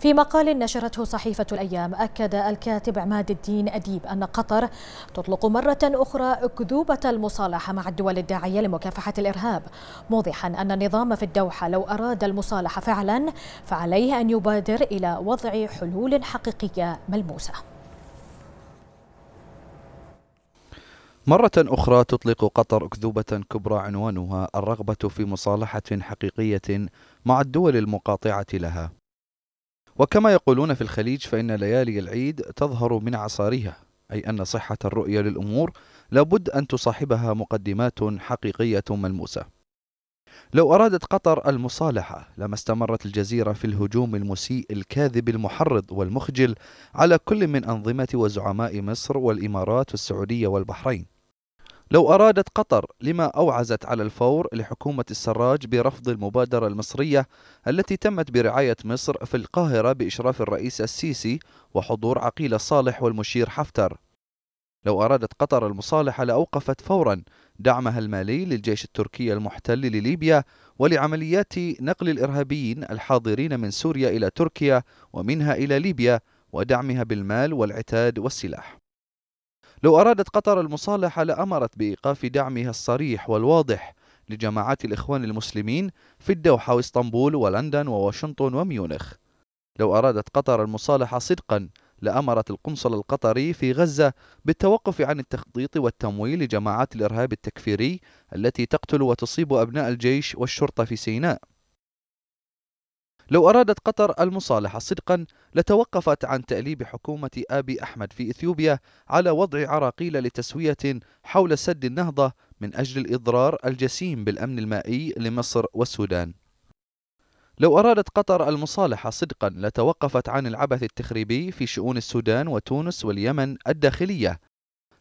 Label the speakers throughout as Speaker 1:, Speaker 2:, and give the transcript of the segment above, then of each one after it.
Speaker 1: في مقال نشرته صحيفة الأيام أكد الكاتب عماد الدين أديب أن قطر تطلق مرة أخرى أكذوبة المصالحة مع الدول الداعية لمكافحة الإرهاب موضحا أن النظام في الدوحة لو أراد المصالحة فعلا فعليه أن يبادر إلى وضع حلول حقيقية ملموسة
Speaker 2: مرة أخرى تطلق قطر أكذوبة كبرى عنوانها الرغبة في مصالحة حقيقية مع الدول المقاطعة لها وكما يقولون في الخليج فإن ليالي العيد تظهر من عصارها أي أن صحة الرؤية للأمور لابد أن تصاحبها مقدمات حقيقية ملموسة لو أرادت قطر المصالحة لما استمرت الجزيرة في الهجوم المسيء الكاذب المحرض والمخجل على كل من أنظمة وزعماء مصر والإمارات والسعودية والبحرين لو أرادت قطر لما أوعزت على الفور لحكومة السراج برفض المبادرة المصرية التي تمت برعاية مصر في القاهرة بإشراف الرئيس السيسي وحضور عقيلة صالح والمشير حفتر لو أرادت قطر المصالحة لأوقفت فورا دعمها المالي للجيش التركي المحتل لليبيا ولعمليات نقل الإرهابيين الحاضرين من سوريا إلى تركيا ومنها إلى ليبيا ودعمها بالمال والعتاد والسلاح لو أرادت قطر المصالحة لأمرت بإيقاف دعمها الصريح والواضح لجماعات الإخوان المسلمين في الدوحة واسطنبول ولندن وواشنطن وميونخ لو أرادت قطر المصالحة صدقا لأمرت القنصل القطري في غزة بالتوقف عن التخطيط والتمويل لجماعات الإرهاب التكفيري التي تقتل وتصيب أبناء الجيش والشرطة في سيناء لو أرادت قطر المصالحة صدقا لتوقفت عن تأليب حكومة آبي أحمد في إثيوبيا على وضع عراقيل لتسوية حول سد النهضة من أجل الإضرار الجسيم بالأمن المائي لمصر والسودان لو أرادت قطر المصالحة صدقا لتوقفت عن العبث التخريبي في شؤون السودان وتونس واليمن الداخلية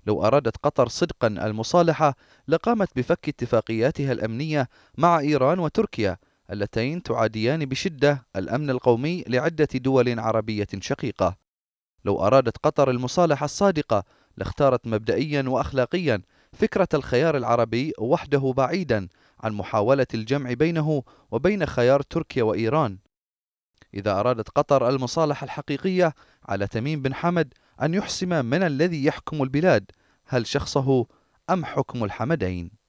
Speaker 2: لو أرادت قطر صدقا المصالحة لقامت بفك اتفاقياتها الأمنية مع إيران وتركيا اللتين تعاديان بشدة الأمن القومي لعدة دول عربية شقيقة لو أرادت قطر المصالحة الصادقة لاختارت مبدئيا وأخلاقيا فكرة الخيار العربي وحده بعيدا عن محاولة الجمع بينه وبين خيار تركيا وإيران إذا أرادت قطر المصالحة الحقيقية على تميم بن حمد أن يحسم من الذي يحكم البلاد هل شخصه أم حكم الحمدين